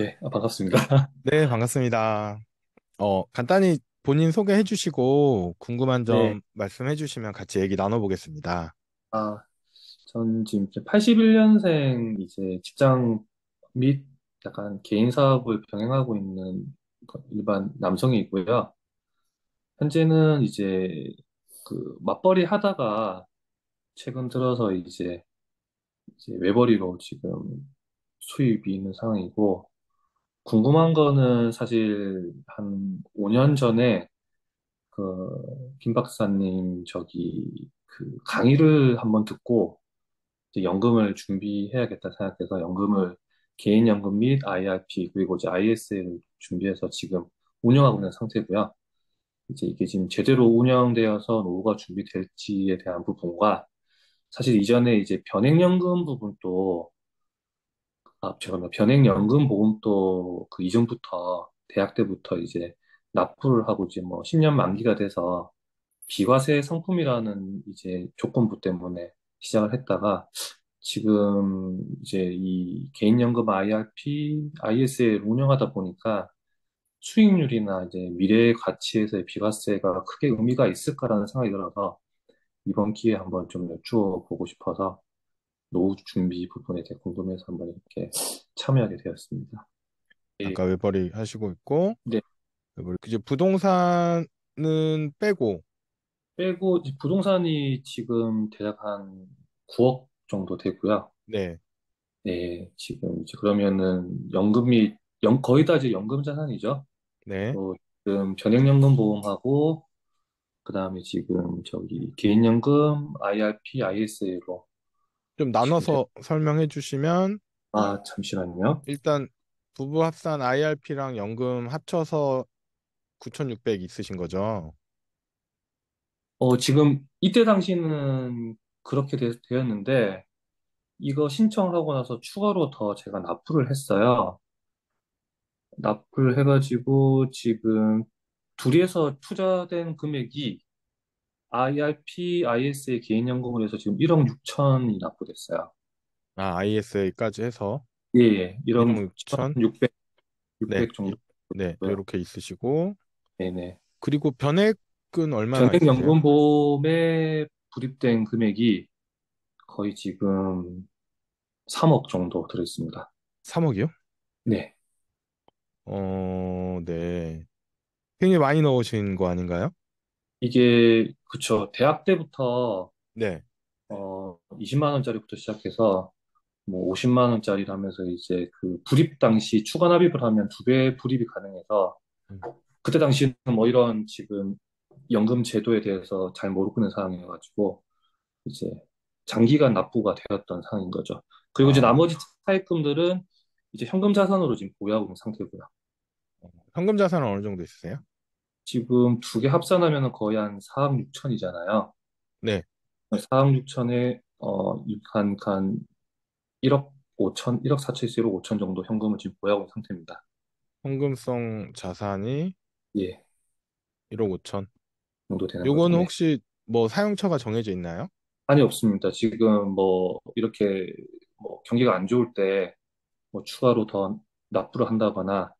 네, 아, 반갑습니다. 네, 반갑습니다. 어, 간단히 본인 소개해 주시고 궁금한 네. 점 말씀해 주시면 같이 얘기 나눠보겠습니다. 아, 전 지금 81년생 이제 직장 및 약간 개인 사업을 병행하고 있는 일반 남성이고요. 현재는 이제 그 맞벌이 하다가 최근 들어서 이제, 이제 외벌이로 지금 수입이 있는 상황이고 궁금한 거는 사실 한 5년 전에 그김 박사님 저기 그 강의를 한번 듣고 이제 연금을 준비해야겠다 생각해서 연금을 개인연금 및 IRP 그리고 이제 ISA를 준비해서 지금 운영하고 있는 상태고요. 이제 이게 지금 제대로 운영되어서 노후가 준비될지에 대한 부분과 사실 이전에 이제 변액연금 부분도 아, 제가 뭐 변액연금 보험도 그 이전부터 대학 때부터 이제 납부를 하고 이제 뭐 10년 만기가 돼서 비과세 상품이라는 이제 조건부 때문에 시작을 했다가 지금 이제 이 개인연금 IRP, i s a 운영하다 보니까 수익률이나 이제 미래의 가치에서의 비과세가 크게 의미가 있을까라는 생각이 들어서 이번 기회에 한번 좀 여쭈어 보고 싶어서 노후 준비 부분에 대해 궁금해서 한번 이렇게 참여하게 되었습니다. 예. 아까 외벌이 하시고 있고 네. 이제 부동산은 빼고 빼고 이제 부동산이 지금 대략 한 9억 정도 되고요. 네. 네, 지금 이제 그러면은 연금이 연, 거의 다 이제 연금 자산이죠. 네. 어, 지금 전액연금 보험하고 그다음에 지금 저기 개인연금, IRP, ISA로 좀 나눠서 설명해 주시면 아, 잠시만요. 일단 부부 합산 IRP랑 연금 합쳐서 9,600 있으신 거죠? 어, 지금 이때 당시는 그렇게 되, 었는데 이거 신청하고 나서 추가로 더 제가 납부를 했어요. 납부를 해가지고 지금 둘이서 투자된 금액이 IRP, ISA 개인연금을 해서 지금 1억 6천이 납부됐어요. 아, ISA까지 해서 예, 1억 1억 6천 600, 600 정도. 네, 이렇게 네. 있으시고 네네. 네. 그리고 변액은 얼마나 있으세요? 전액연금보험에 불입된 금액이 거의 지금 3억 정도 들어있습니다. 3억이요? 네. 어, 네. 굉장히 많이 넣으신 거 아닌가요? 이게 그쵸. 대학 때부터 네. 어 20만 원짜리부터 시작해서 뭐 50만 원짜리라면서 이제 그 불입 당시 추가 납입을 하면 두 배 불입이 가능해서 음. 그때 당시는 뭐 이런 지금 연금 제도에 대해서 잘 모르고 있는 상황이어가지고 이제 장기간 납부가 되었던 상황인 거죠. 그리고 이제 아, 나머지 차입금들은 이제 현금 자산으로 지금 보유하고 있는 상태고요. 현금 자산은 어느 정도 있으세요? 지금 두 개 합산하면 거의 한 4억 6천이잖아요. 네. 4억 6천에 어, 한, 한 1억 5천, 1억 4천에서 1억 5천 정도 현금을 지금 보유하고 상태입니다. 현금성 자산이 예, 1억 5천. 정도 되는 거죠. 요거는 네. 혹시 뭐 사용처가 정해져 있나요? 아니, 없습니다. 지금 뭐, 이렇게 뭐 경기가 안 좋을 때 뭐 추가로 더 납부를 한다거나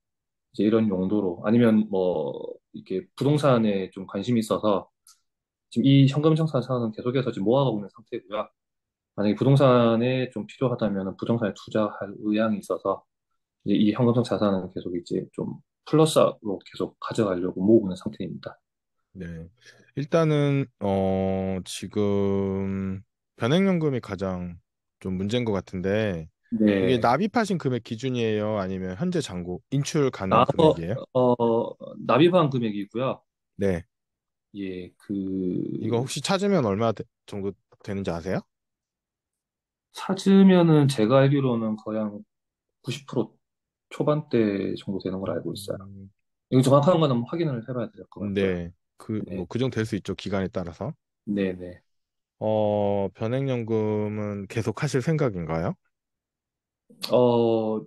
이제 이런 용도로 아니면 뭐 이렇게 부동산에 좀 관심이 있어서 지금 이 현금 청산 사업은 계속해서 지금 모아가고 있는 상태고요. 만약에 부동산에 좀 필요하다면 부동산에 투자할 의향이 있어서 이제 이 현금성 자산은 계속 이제 좀 플러스로 계속 가져가려고 모으고 있는 상태입니다. 네. 일단은 어 지금 변액연금이 가장 좀 문제인 것 같은데 이게 네. 납입하신 금액 기준이에요? 아니면 현재 잔고 인출 가능 아, 금액이에요? 어, 어, 납입한 금액이고요. 네. 예, 그 이거 혹시 찾으면 얼마 되- 정도 되는지 아세요? 찾으면은 제가 알기로는 거의 한 90% 초반대 정도 되는 걸 알고 있어요. 음, 이거 정확한 건 확인을 해봐야 될것 같고요. 네. 그 네, 뭐 규정될 그 수 있죠. 기간에 따라서. 네, 네. 어, 변액연금은 계속 하실 생각인가요? 어,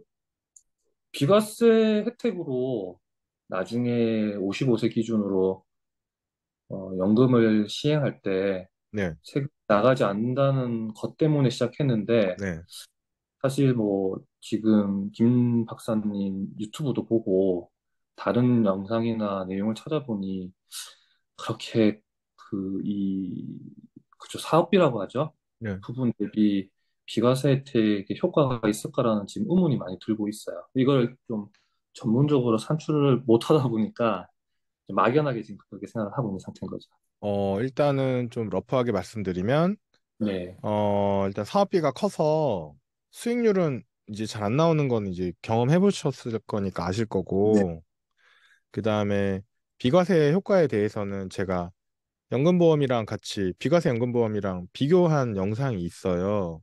비과세 혜택으로 나중에 55세 기준으로 어, 연금을 시행할 때 네, 세금 나가지 않는다는 것 때문에 시작했는데 네, 사실 뭐 지금 김 박사님 유튜브도 보고 다른 영상이나 내용을 찾아보니 그렇게 그 이 그쵸 사업비라고 하죠 네, 부분 대비 비과세 혜택의 효과가 있을까라는 지금 의문이 많이 들고 있어요. 이걸 좀 전문적으로 산출을 못 하다 보니까 막연하게 지금 그렇게 생각을 하고 있는 상태인 거죠. 어, 일단은 좀 러프하게 말씀드리면, 네. 어, 일단 사업비가 커서 수익률은 이제 잘 안 나오는 건 이제 경험해 보셨을 거니까 아실 거고, 네. 그 다음에 비과세 효과에 대해서는 제가 연금보험이랑 같이 비과세 연금보험이랑 비교한 영상이 있어요.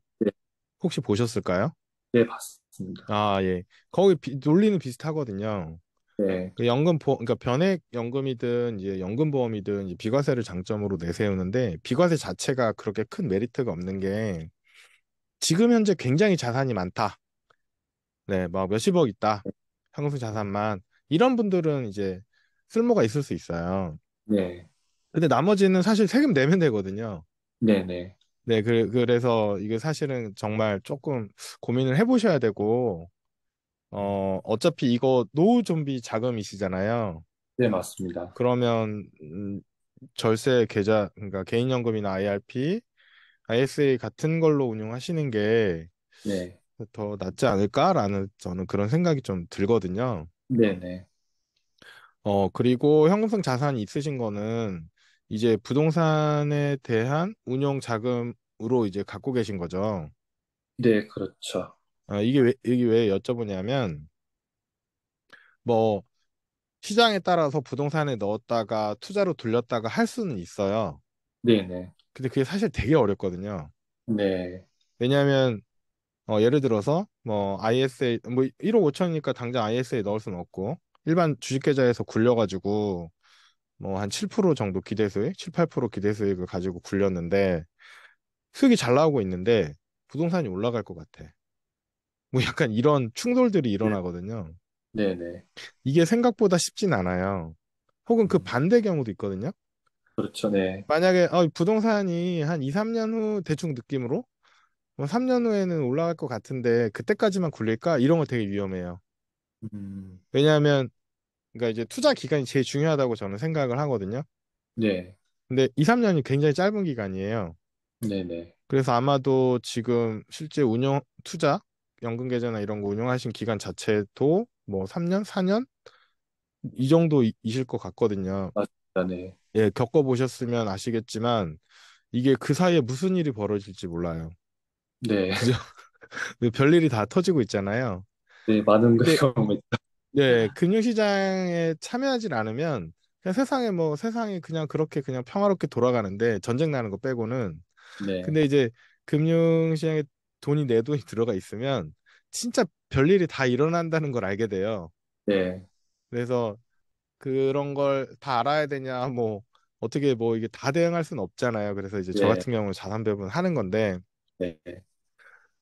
혹시 보셨을까요? 네, 봤습니다. 아, 예. 거기 비, 논리는 비슷하거든요. 네. 그 연금 보험, 그러니까 변액 연금이든 이제 연금 보험이든 이제 비과세를 장점으로 내세우는데 비과세 자체가 그렇게 큰 메리트가 없는 게 지금 현재 굉장히 자산이 많다. 네, 막 몇십억 있다. 향수 자산만 이런 분들은 이제 쓸모가 있을 수 있어요. 네. 근데 나머지는 사실 세금 내면 되거든요. 네네. 네. 네, 그, 그래서 이게 사실은 정말 조금 고민을 해보셔야 되고, 어, 음. 어차피 이거 노후 준비 자금이시잖아요. 네, 맞습니다. 그러면, 음, 절세 계좌, 그러니까 개인연금이나 IRP, ISA 같은 걸로 운용하시는 게 네. 더 낫지 않을까라는 저는 그런 생각이 좀 들거든요. 네네. 네. 어, 그리고 형성 자산이 있으신 거는 이제 부동산에 대한 운용 자금으로 이제 갖고 계신 거죠. 네, 그렇죠. 아, 이게 왜, 이게 왜 여쭤보냐면, 뭐, 시장에 따라서 부동산에 넣었다가 투자로 돌렸다가 할 수는 있어요. 네네. 네. 근데 그게 사실 되게 어렵거든요. 네. 왜냐하면, 어, 예를 들어서, 뭐, ISA, 뭐, 1억 5천이니까 당장 ISA에 넣을 수는 없고, 일반 주식계좌에서 굴려가지고, 뭐한7% 정도 기대 수익, 7, 8% 기대 수익을 가지고 굴렸는데 수익이 잘 나오고 있는데 부동산이 올라갈 것 같아. 뭐 약간 이런 충돌들이 네. 일어나거든요. 네, 네. 이게 생각보다 쉽진 않아요. 혹은 그 음. 반대 경우도 있거든요. 그렇죠, 네. 만약에 어, 부동산이 한 2, 3년 후 대충 느낌으로 뭐 3년 후에는 올라갈 것 같은데 그때까지만 굴릴까? 이런 거 되게 위험해요. 음. 왜냐하면 그러니까 이제 투자 기간이 제일 중요하다고 저는 생각을 하거든요. 네. 근데 2, 3년이 굉장히 짧은 기간이에요. 네네. 그래서 아마도 지금 실제 운영 투자 연금 계좌나 이런 거 운영하신 기간 자체도 뭐 3년, 4년 이 정도이실 것 같거든요. 맞다, 네. 예, 겪어보셨으면 아시겠지만 이게 그 사이에 무슨 일이 벌어질지 몰라요. 네. 그죠? 별일이 다 터지고 있잖아요. 네, 많은 근데, 경험했 네, 금융시장에 참여하지 않으면 그냥 세상에 뭐 세상이 그냥 그렇게 그냥 평화롭게 돌아가는데 전쟁 나는 거 빼고는 네. 근데 이제 금융시장에 돈이 내 돈이 들어가 있으면 진짜 별일이 다 일어난다는 걸 알게 돼요. 네. 그래서 그런 걸 다 알아야 되냐 뭐 어떻게 뭐 이게 다 대응할 수는 없잖아요. 그래서 이제 저 네. 같은 경우는 자산 배분 하는 건데 네.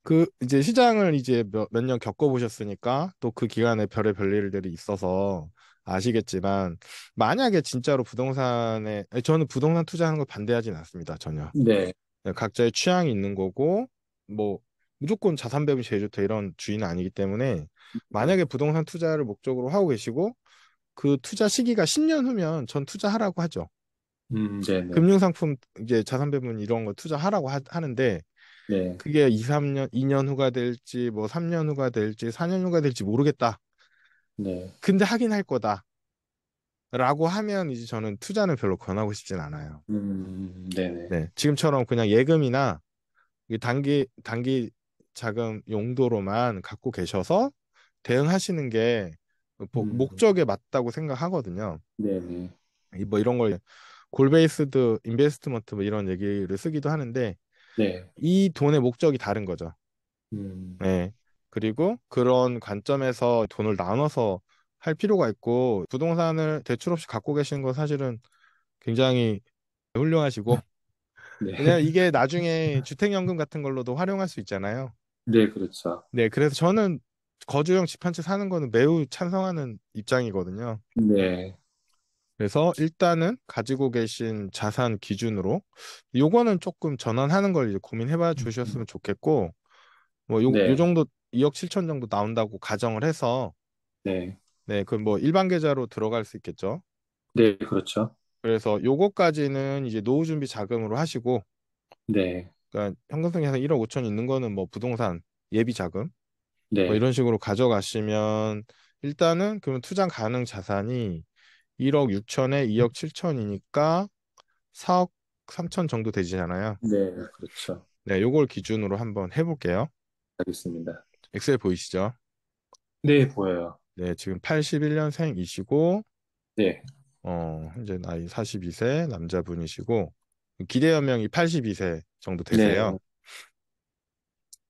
그 이제 시장을 이제 몇 년 겪어보셨으니까 또 그 기간에 별의 별일들이 있어서 아시겠지만 만약에 진짜로 부동산에 저는 부동산 투자하는 걸 반대하진 않습니다 전혀. 네. 네. 각자의 취향이 있는 거고 뭐 무조건 자산 배분 제일 좋다 이런 주인은 아니기 때문에 만약에 부동산 투자를 목적으로 하고 계시고 그 투자 시기가 10년 후면 전 투자하라고 하죠. 음, 네, 네, 금융상품 이제 자산 배분 이런 거 투자하라고 하, 하, 는데 네. 그게 2, 3년, 2년 후가 될지 뭐 3년 후가 될지 4년 후가 될지 모르겠다. 네. 근데 하긴 할 거다. 라고 하면 이제 저는 투자는 별로 권하고 싶진 않아요. 음, 음, 음. 네네. 네, 지금처럼 그냥 예금이나 단기 단기 자금 용도로만 갖고 계셔서 대응하시는 게 음. 목적에 맞다고 생각하거든요. 네네. 뭐 이런 걸 골베이스드 인베스트먼트 뭐 이런 얘기를 쓰기도 하는데 네. 이 돈의 목적이 다른 거죠. 음. 네. 그리고 그런 관점에서 돈을 나눠서 할 필요가 있고 부동산을 대출 없이 갖고 계시는 건 사실은 굉장히 훌륭하시고 네. 왜 이게 나중에 주택연금 같은 걸로도 활용할 수 있잖아요. 네, 그렇죠. 네, 그래서 저는 거주형 집 한 채 사는 거는 매우 찬성하는 입장이거든요. 네. 그래서 일단은 가지고 계신 자산 기준으로 요거는 조금 전환하는 걸 이제 고민해봐 음, 음. 주셨으면 좋겠고 뭐요 네. 요 정도 2억 7천 정도 나온다고 가정을 해서 네. 네, 그뭐 일반 계좌로 들어갈 수 있겠죠. 네, 그렇죠. 그래서 요거까지는 이제 노후 준비 자금으로 하시고 네. 그러니까 현금성 에서 1억 5천 있는 거는 뭐 부동산 예비 자금 네. 뭐 이런 식으로 가져가시면 일단은 그러면 투자 가능 자산이 1억 6천에 2억 7천이니까 4억 3천 정도 되잖아요. 네, 그렇죠. 네, 요걸 기준으로 한번 해볼게요. 알겠습니다. 엑셀 보이시죠? 네, 보여요. 네, 지금 81년생이시고, 네, 어, 현재 나이 42세 남자분이시고, 기대 연명이 82세 정도 되세요. 네.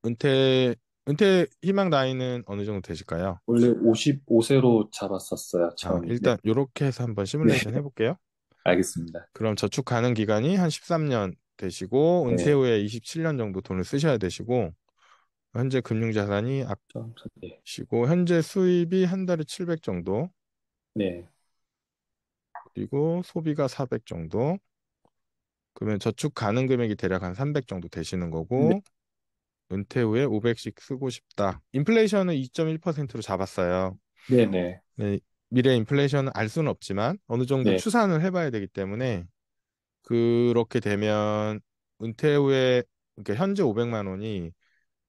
은퇴 은퇴 희망 나이는 어느 정도 되실까요? 원래 55세로 잡았었어요. 아, 네. 일단 이렇게 해서 한번 시뮬레이션 네. 해볼게요. 알겠습니다. 그럼 저축 가능 기간이 한 13년 되시고 은퇴 네. 후에 27년 정도 돈을 쓰셔야 되시고 현재 금융 자산이 악정 아시고 현재 수입이 한 달에 700 정도 네. 그리고 소비가 400 정도 그러면 저축 가능 금액이 대략 한 300 정도 되시는 거고 은퇴 후에 500씩 쓰고 싶다. 인플레이션은 2.1%로 잡았어요. 네네. 네, 미래 인플레이션은 알 수는 없지만 어느 정도 네. 추산을 해봐야 되기 때문에 그렇게 되면 은퇴 후에 그러니까 현재 500만 원이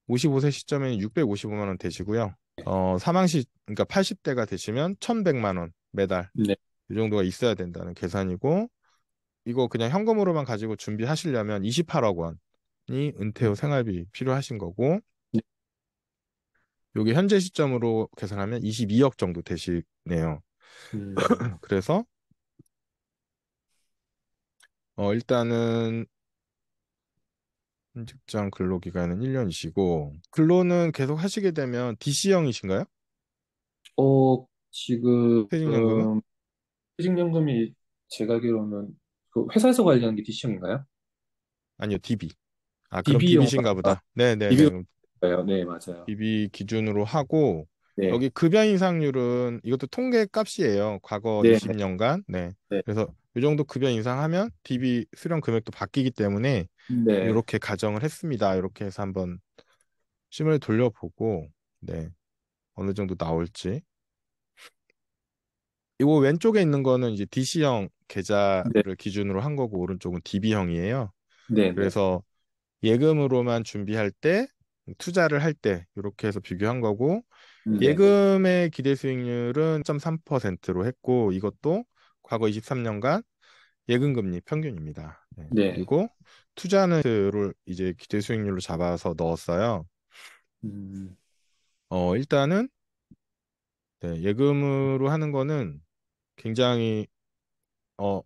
55세 시점에는 655만 원 되시고요. 어, 사망 시 그러니까 80대가 되시면 1,100만 원 매달 네. 이 정도가 있어야 된다는 계산이고 이거 그냥 현금으로만 가지고 준비하시려면 28억 원 은퇴 후 생활비 필요하신 거고 네. 요게 현재 시점으로 계산하면 22억 정도 되시네요. 음. 그래서 어 일단은 현직장 근로기간은 1년이시고 근로는 계속 하시게 되면 DC형이신가요? 어 지금 퇴직연금 음, 퇴직연금이 제가 알기로는 그 회사에서 관리하는 게 DC형인가요? 아니요, DB. 아, 그럼 DB 비비신가 보다. 네네. 아, DB 네. 요 네, 네, 네, 네, 맞아요. DB 기준으로 하고, 네. 여기 급여 인상률은 이것도 통계 값이에요. 과거 네. 20년간. 네. 그래서 이 정도 급여 인상하면 DB 수령 금액도 바뀌기 때문에 이렇게 가정을 했습니다. 이렇게 해서 한번 심을 돌려보고, 네. 어느 정도 나올지. 이거 왼쪽에 있는 거는 이제 DC형 계좌를 기준으로 한 거고, 오른쪽은 DB형이에요. 네. 그래서 예금으로만 준비할 때 투자를 할 때 이렇게 해서 비교한 거고 음, 네. 예금의 기대 수익률은 1.3%로 했고 이것도 과거 23년간 예금 금리 평균입니다. 네. 네. 그리고 투자는를 이제 기대 수익률로 잡아서 넣었어요. 음. 어 일단은 네, 예금으로 하는 거는 굉장히 어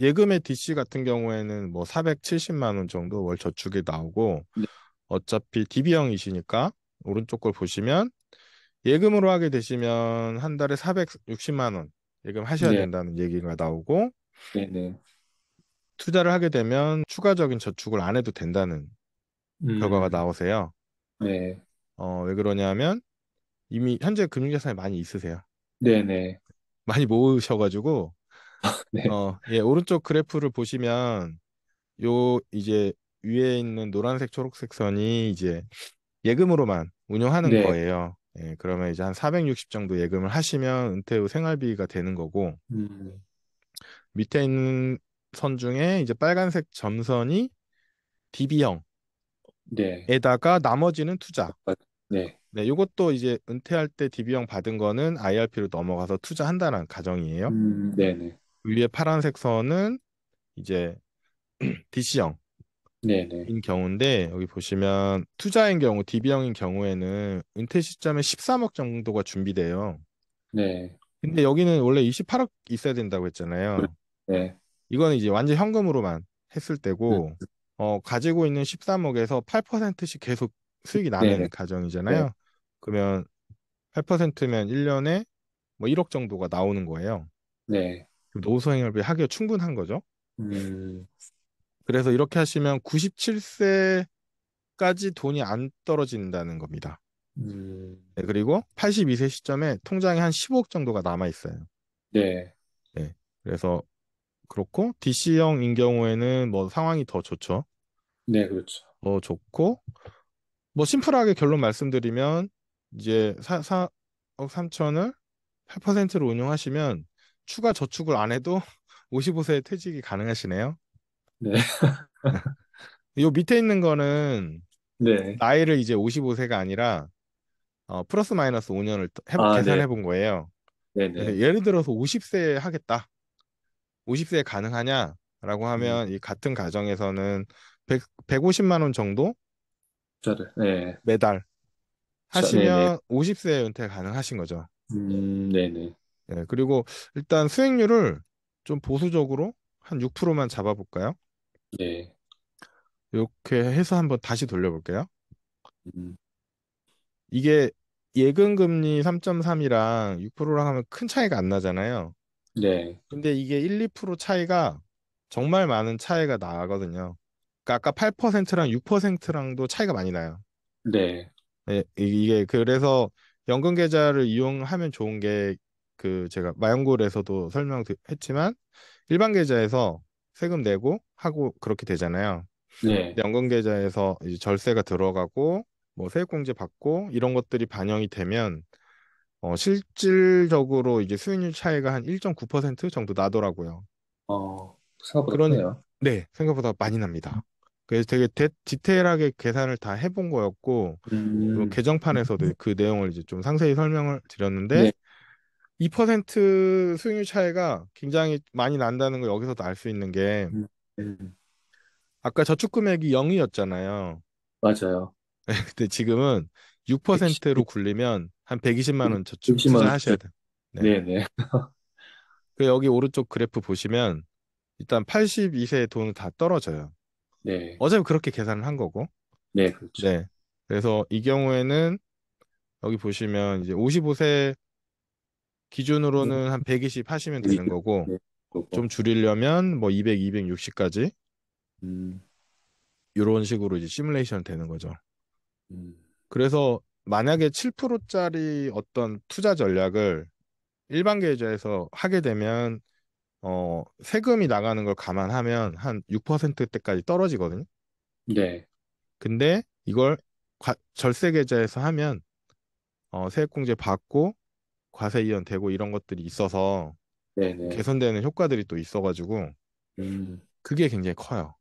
예금의 DC 같은 경우에는 뭐 470만 원 정도 월 저축이 나오고 네. 어차피 DB형이시니까 오른쪽 걸 보시면 예금으로 하게 되시면 한 달에 460만 원 예금 하셔야 네. 된다는 얘기가 나오고 네, 네, 투자를 하게 되면 추가적인 저축을 안 해도 된다는 음. 결과가 나오세요. 네. 어, 왜 그러냐면 이미 현재 금융자산이 많이 있으세요. 네네. 네. 많이 모으셔가지고 네. 어, 예, 오른쪽 그래프를 보시면 요 이제 위에 있는 노란색 초록색 선이 이제 예금으로만 운영하는 네. 거예요. 예, 그러면 이제 한 460 정도 예금을 하시면 은퇴 후 생활비가 되는 거고 음. 밑에 있는 선 중에 이제 빨간색 점선이 DB형 네. 에다가 나머지는 투자. 아, 네. 네, 이것도 이제 은퇴할 때 DB형 받은 거는 IRP로 넘어가서 투자한다는 가정이에요. 음, 네네. 네. 위에 파란색 선은 이제 DC형. 네, 네. 인 경우인데 여기 보시면 투자인 경우 DB형인 경우에는 은퇴 시점에 13억 정도가 준비돼요. 네. 근데 여기는 원래 28억 있어야 된다고 했잖아요. 네. 이거는 이제 완전 현금으로만 했을 때고 네. 어 가지고 있는 13억에서 8%씩 계속 수익이 나는 네. 네. 가정이잖아요. 네. 그러면 8%면 1년에 뭐 1억 정도가 나오는 거예요. 네. 노후성행을 하기가 충분한 거죠. 음. 그래서 이렇게 하시면 97세까지 돈이 안 떨어진다는 겁니다. 음. 네, 그리고 82세 시점에 통장에 한 15억 정도가 남아 있어요. 네. 네. 그래서 그렇고 DC형인 경우에는 뭐 상황이 더 좋죠. 네, 그렇죠. 더 좋고 뭐 심플하게 결론 말씀드리면 이제 4, 4억 3천을 8%로 운영하시면 추가 저축을 안 해도 55세에 퇴직이 가능하시네요. 네. 요 밑에 있는 거는 네. 나이를 이제 55세가 아니라 어, 플러스 마이너스 5년을 해 아, 계산해 네. 본 거예요. 네네. 네. 예를 들어서 50세에 하겠다. 50세에 가능하냐라고 하면 음. 이 같은 가정에서는 100, 150만 원 정도 저를, 네. 매달 네, 네. 하시면 저, 50세에 은퇴 가능하신 거죠. 음, 네네. 예, 그리고 일단 수익률을 좀 보수적으로 한 6%만 잡아볼까요? 네. 이렇게 해서 한번 다시 돌려볼게요. 음. 이게 예금금리 3.3이랑 6%랑 하면 큰 차이가 안 나잖아요. 네. 근데 이게 1, 2% 차이가 정말 많은 차이가 나거든요. 그러니까 아까 8%랑 6%랑도 차이가 많이 나요. 네. 예, 이게 그래서 연금 계좌를 이용하면 좋은 게그 제가 마연골에서도 설명했지만 일반 계좌에서 세금 내고 하고 그렇게 되잖아요. 네. 연금 계좌에서 절세가 들어가고 뭐 세액공제 받고 이런 것들이 반영이 되면 어, 실질적으로 이제 수익률 차이가 한 1.9% 정도 나더라고요. 어, 생각보다 그런, 네요 네, 생각보다 많이 납니다. 그래서 되게 데, 디테일하게 계산을 다 해본 거였고 음. 개정판에서도 음. 그 내용을 이제 좀 상세히 설명을 드렸는데 네. 2% 수익률 차이가 굉장히 많이 난다는 걸 여기서도 알 수 있는 게 음, 음. 아까 저축 금액이 0이었잖아요. 맞아요. 네, 근데 지금은 6%로 110... 굴리면 한 120만 원 저축 1 투자 하셔야 돼요. 네, 네. 그 여기 오른쪽 그래프 보시면 일단 82세의 돈은 다 떨어져요. 네. 어차피 그렇게 계산을 한 거고. 네, 그렇죠. 네. 그래서 이 경우에는 여기 보시면 이제 55세 기준으로는 네. 한120 하시면 네. 되는 거고 네. 좀 줄이려면 뭐 200, 260까지 음. 이런 식으로 이제 시뮬레이션 되는 거죠. 음. 그래서 만약에 7%짜리 어떤 투자 전략을 일반 계좌에서 하게 되면 어, 세금이 나가는 걸 감안하면 한 6때까지 떨어지거든요. 네. 근데 이걸 과, 절세 계좌에서 하면 어, 세액공제 받고 과세이연 되고 이런 것들이 있어서 네네. 개선되는 효과들이 또 있어가지고 음. 그게 굉장히 커요.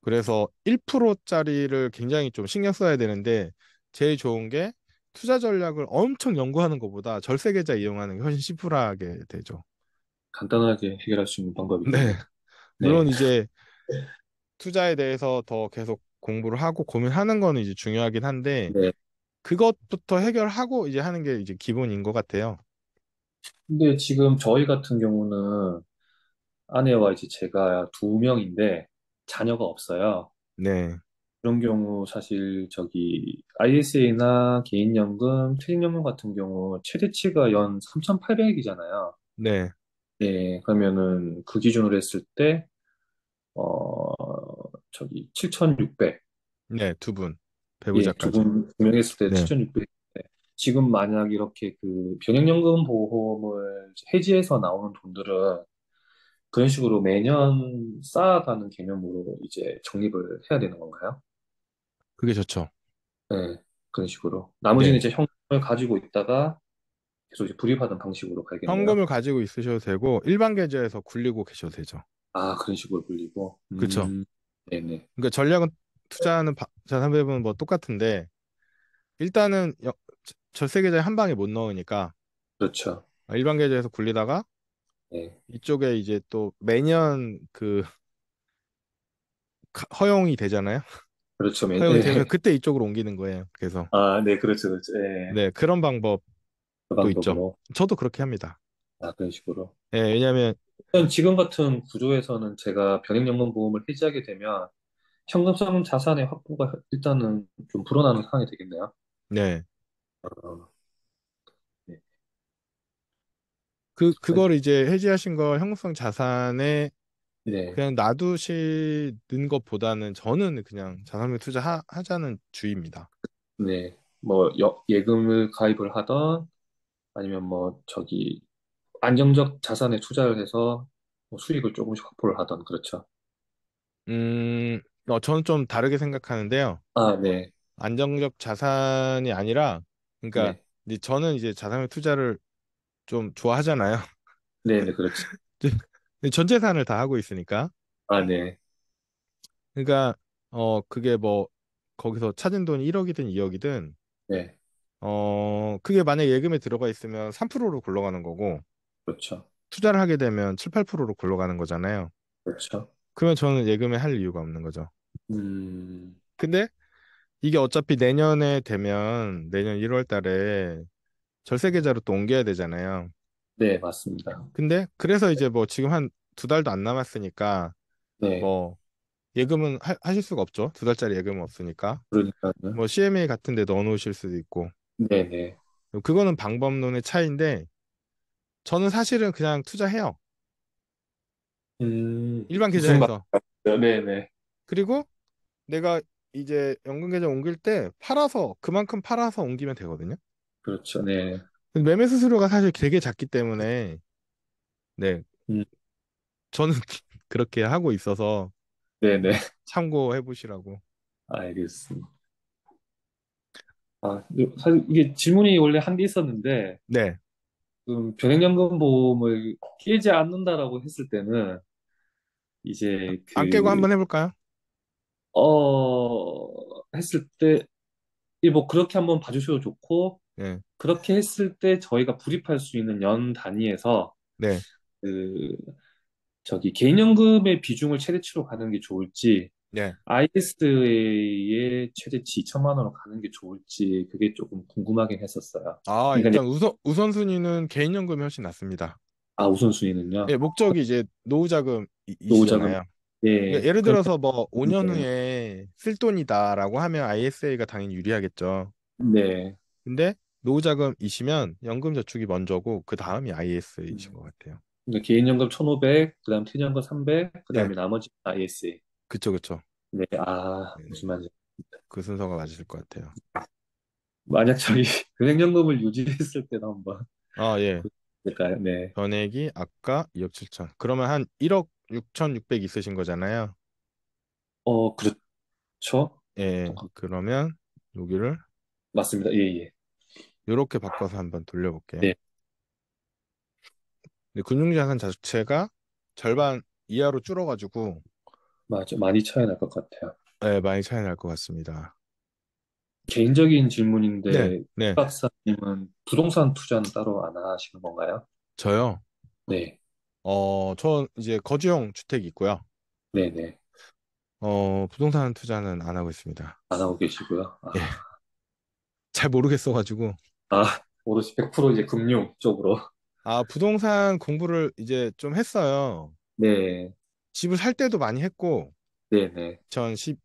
그래서 1%짜리를 굉장히 좀 신경 써야 되는데 제일 좋은 게 투자 전략을 엄청 연구하는 것보다 절세 계좌 이용하는 게 훨씬 심플하게 되죠. 간단하게 해결할 수 있는 방법이죠. 네. 물론 네. 이제 투자에 대해서 더 계속 공부를 하고 고민하는 거는 이제 중요하긴 한데 네. 그것부터 해결하고 이제 하는 게 이제 기본인 것 같아요. 근데 지금 저희 같은 경우는 아내와 이제 제가 두 명인데 자녀가 없어요. 네. 그런 경우 사실 저기 ISA나 개인연금, 퇴직연금 같은 경우 최대치가 연 3,800이잖아요. 네. 네, 그러면은 그 기준으로 했을 때, 어, 저기 7,600. 네, 두 분. 배우자까지. 예, 조금 명했을 때 네. 7,600. 지금 만약 이렇게 그 변형연금 보험을 해지해서 나오는 돈들은 그런 식으로 매년 쌓아가는 개념으로 이제 적립을 해야 되는 건가요? 그게 좋죠. 네, 그런 식으로. 나머지는 네. 이제 현금을 가지고 있다가 계속 이제 불입하던 방식으로 가겠네요 현금을 가지고 있으셔도 되고 일반 계좌에서 굴리고 계셔도 되죠. 아, 그런 식으로 굴리고. 그쵸. 음, 네네. 그러니까 전략은 투자하는 자산배분은 뭐 똑같은데 일단은 여, 절세 계좌에 한 방에 못 넣으니까 그렇죠. 어, 일반 계좌에서 굴리다가 네. 이쪽에 이제 또 매년 그 허용이 되잖아요. 그렇죠. 허용이 네. 되면 그때 이쪽으로 옮기는 거예요. 그래서 아, 네, 그렇죠, 그렇죠. 네, 네 그런 방법도 그 있죠. 저도 그렇게 합니다. 아, 그런 식으로. 예, 왜냐하면 지금 같은 구조에서는 제가 병행연금보험을 해지하게 되면 현금성 자산의 확보가 일단은 좀 불어나는 상황이 되겠네요. 네. 어, 그, 아니, 네. 걸 이제 해지하신 거현금성 자산에 네. 그냥 놔두시는 것보다는 저는 그냥 자산을 투자하자는 주의입니다. 네. 뭐 여- 예금을 가입을 하던 아니면 뭐 저기 안정적 자산에 투자를 해서 뭐 수익을 조금씩 확보를 하던 그렇죠. 음, 어, 저는 좀 다르게 생각하는데요. 아, 네. 안정적 자산이 아니라, 그러니까 네. 이제 저는 이제 자산의 투자를 좀 좋아하잖아요. 네, 네, 그렇죠. 전 재산을 다 하고 있으니까. 아, 네. 그러니까 어 그게 뭐 거기서 찾은 돈이 1억이든 2억이든 네. 어 그게 만약 에 예금에 들어가 있으면 3%로 굴러가는 거고 그렇죠. 투자를 하게 되면 7, 8%로 굴러가는 거잖아요. 그렇죠. 그러면 저는 예금에 할 이유가 없는 거죠. 음. 근데 이게 어차피 내년에 되면 내년 1월 달에 절세 계좌로 또 옮겨야 되잖아요. 네, 맞습니다. 근데 그래서 이제 뭐 지금 한 두 달도 안 남았으니까 네, 뭐 예금은 하, 하실 수가 없죠. 두 달짜리 예금은 없으니까. 그러니까뭐 CMA 같은 데 넣어 놓으실 수도 있고. 네, 네. 그거는 방법론의 차이인데 저는 사실은 그냥 투자해요. 음, 일반 계좌에서. 말 네, 네. 그리고 내가 이제 연금 계좌 옮길 때 팔아서 그만큼 팔아서 옮기면 되거든요. 그렇죠. 네. 매매 수수료가 사실 되게 작기 때문에 네. 음. 저는 그렇게 하고 있어서 네네. 참고해 보시라고. 알겠습니다. 아, 사실 이게 질문이 원래 한 개 있었는데 네. 좀 병행연금 보험을 깨지 않는다라고 했을 때는 이제 안 깨고 그 한번 해볼까요? 어, 했을 때, 뭐 그렇게 한번 봐주셔도 좋고, 네. 그렇게 했을 때 저희가 불입할 수 있는 연 단위에서, 네. 그, 저기, 개인연금의 비중을 최대치로 가는 게 좋을지, 네. ISA의 최대치 2천만 원으로 가는 게 좋을지, 그게 조금 궁금하긴 했었어요. 아, 그러니까, 일단 우선, 우선순위는 개인연금이 훨씬 낫습니다. 아, 우선순위는요? 예, 목적이 이제 노후자금이시잖아요. 노후자금, 예, 그러니까 예를 그렇게, 들어서 뭐 5년 음, 후에 쓸 돈이다라고 하면 ISA가 당연히 유리하겠죠. 네, 근데 노후자금이시면 연금저축이 먼저고 그 다음이 IS이신 a 음. 것 같아요. 그러니까 개인연금 1,500, 그다음 퇴직연금 300, 그다음에 나머지 IS. 그쵸, 그쵸. 네, 아, 네, 무슨 말인지. 그 순서가 맞으실 것 같아요. 만약 저희 은행연금을 유지했을 때도 한번 아, 예. 그럴까요? 네, 전액이 아까 2억 7천. 그러면 한 1억 6,600 있으신 거잖아요. 어, 그렇죠. 예, 그러면 여기를 맞습니다. 예, 예. 이렇게 바꿔서 한번 돌려볼게요. 네. 근데 근육 자산 자체가 절반 이하로 줄어가지고 맞아. 많이 차이 날 것 같아요. 예, 많이 차이 날 것 같습니다. 개인적인 질문인데, 네, 박사님은 네. 부동산 투자는 따로 안 하시는 건가요? 저요. 네. 어, 전 이제 거주용 주택이 있고요. 네네. 어, 부동산 투자는 안 하고 있습니다. 안 하고 계시고요. 아, 예, 잘 모르겠어가지고. 아, 오롯이 100% 이제 금융 쪽으로. 아, 부동산 공부를 이제 좀 했어요. 네, 집을 살 때도 많이 했고, 네네. 2012년,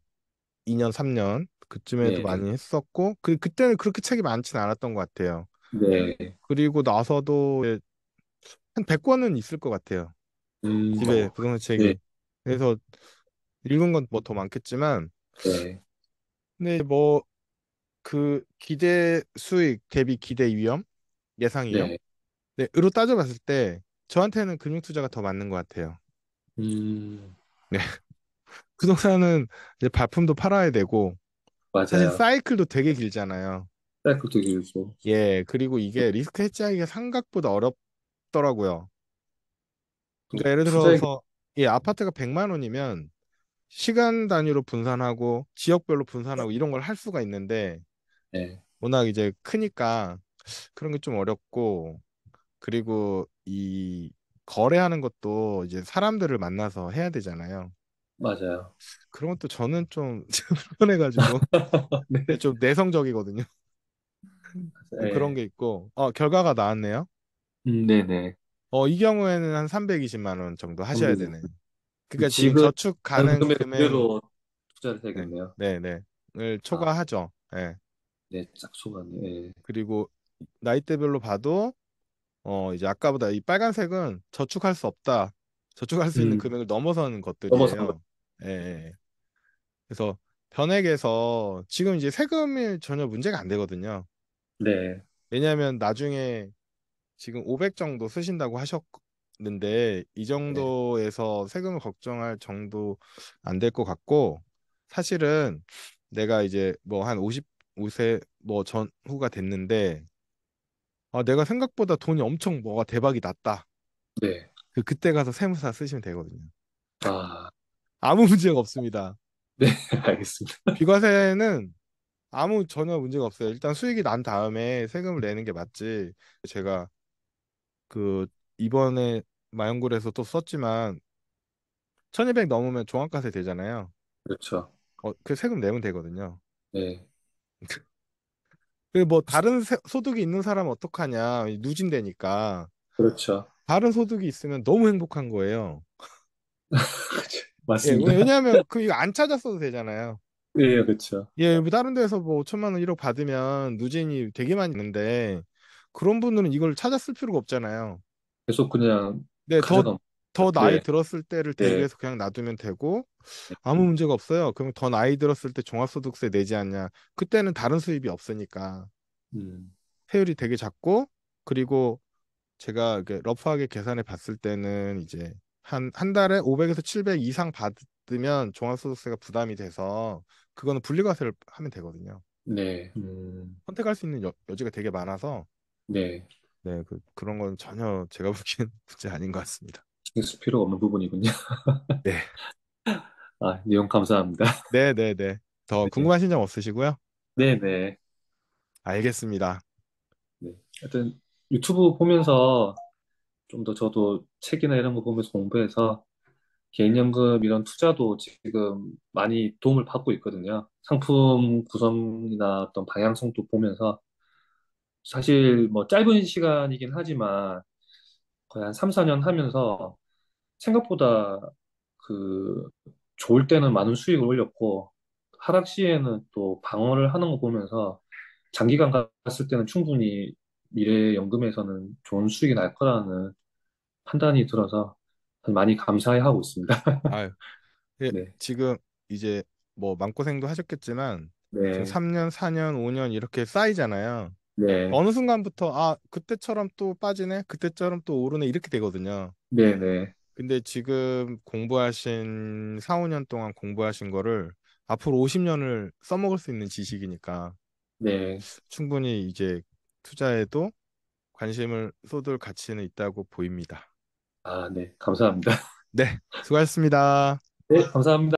3년 그쯤에도 네. 많이 했었고, 그, 그때는 그렇게 책이 많진 않았던 것 같아요. 네, 그리고 나서도 한 100권은 있을 것 같아요. 음, 집에 어, 부동산 네. 책이. 네, 그래서 읽은 건 뭐 더 많겠지만, 네, 근데 뭐 그 기대 수익 대비 기대 위험, 예상 위험, 네, 네, 으로 따져봤을 때 저한테는 금융 투자가 더 맞는 것 같아요. 음, 네. 부동산은 이제 발품도 팔아야 되고, 사실 맞아요. 사이클도 되게 길잖아요. 사이클도 길고, 예, 그리고 이게 리스크 해지하기가 생각보다 어렵, 없더라고요. 그러니까 예를 들어서 예, 아파트가 100만 원이면 시간 단위로 분산하고 지역별로 분산하고 이런 걸 할 수가 있는데 네. 워낙 이제 크니까 그런 게 좀 어렵고 그리고 이 거래하는 것도 이제 사람들을 만나서 해야 되잖아요. 맞아요. 그런 것도 저는 좀 불편해가지고 네. 좀 내성적이거든요. 네. 그런 게 있고 어 결과가 나왔네요. 음, 네네. 어, 이 경우에는 한 320만 원 정도 하셔야 되는. 그러니까 지금 지금 저축 가능 금액 금액 그대로 투자를 네, 해야겠네요. 네, 네. 을 아, 초과하죠. 예. 네, 짝초과네 예. 그리고 나이대별로 봐도 어, 이제 아까보다 이 빨간색은 저축할 수 없다. 저축할 수 있는 음, 금액을 넘어선 넘어선 것들이에요. 예, 예. 예. 그래서 변액에서 지금 이제 세금이 전혀 문제가 안 되거든요. 네. 왜냐하면 나중에 지금 500 정도 쓰신다고 하셨는데 이 네. 정도에서 세금을 걱정할 정도 안 될 것 같고 사실은 내가 이제 뭐 한 55세 뭐 전후가 됐는데 아 내가 생각보다 돈이 엄청 뭐가 대박이 났다. 네. 그 그때 가서 세무사 쓰시면 되거든요. 아 아무 문제가 없습니다. 네, 알겠습니다. 비과세는 아무 전혀 문제가 없어요. 일단 수익이 난 다음에 세금을 내는 게 맞지. 제가 그 이번에 마영굴에서 또 썼지만 1200 넘으면 종합과세 되잖아요. 그렇죠. 어, 그 세금 내면 되거든요. 네. 그 뭐 다른 세- 소득이 있는 사람은 어떡하냐. 누진되니까. 그렇죠. 다른 소득이 있으면 너무 행복한 거예요. 맞습니다. 예, 왜냐하면 그 이거 안 찾았어도 되잖아요. 예, 그렇죠. 예, 뭐 다른 데서 뭐 5천만 원 1억 받으면 누진이 되게 많이 있는데 그런 분들은 이걸 찾았을 필요가 없잖아요. 계속 그냥 네, 더, 더 네. 나이 네. 들었을 때를 네. 대비해서 그냥 놔두면 되고 네. 아무 문제가 없어요. 그럼 더 나이 들었을 때 종합소득세 내지 않냐. 그때는 다른 수입이 없으니까 음. 세율이 되게 작고 그리고 제가 러프하게 계산해 봤을 때는 이제 한, 한 달에 500에서 700 이상 받으면 종합소득세가 부담이 돼서 그거는 분리과세를 하면 되거든요. 네. 음. 선택할 수 있는 여, 여지가 되게 많아서 네. 네, 그, 그런 건 전혀 제가 보기엔 문제 아닌 것 같습니다. 신필요 없는 부분이군요. 네. 아, 내용 감사합니다. 네, 네, 네. 더 네. 궁금하신 점 없으시고요? 네, 네. 알겠습니다. 네. 하여튼 유튜브 보면서 좀 더 저도 책이나 이런 거 보면서 공부해서 개인연금 이런 투자도 지금 많이 도움을 받고 있거든요. 상품 구성이나 어떤 방향성도 보면서 사실 뭐 짧은 시간이긴 하지만 거의 한 3, 4년 하면서 생각보다 그 좋을 때는 많은 수익을 올렸고 하락 시에는 또 방어를 하는 거 보면서 장기간 갔을 때는 충분히 미래연금에서는 좋은 수익이 날 거라는 판단이 들어서 많이 감사해하고 있습니다. 아유, 예, 네. 지금 이제 뭐 마음고생도 하셨겠지만 네. 지금 3년, 4년, 5년 이렇게 쌓이잖아요. 네. 어느 순간부터 아 그때처럼 또 빠지네 그때처럼 또 오르네 이렇게 되거든요. 네네. 네. 근데 지금 공부하신 4, 5년 동안 공부하신 거를 앞으로 50년을 써먹을 수 있는 지식이니까 네. 충분히 이제 투자에도 관심을 쏟을 가치는 있다고 보입니다. 아, 네. 감사합니다. 네. 수고하셨습니다. 네, 감사합니다.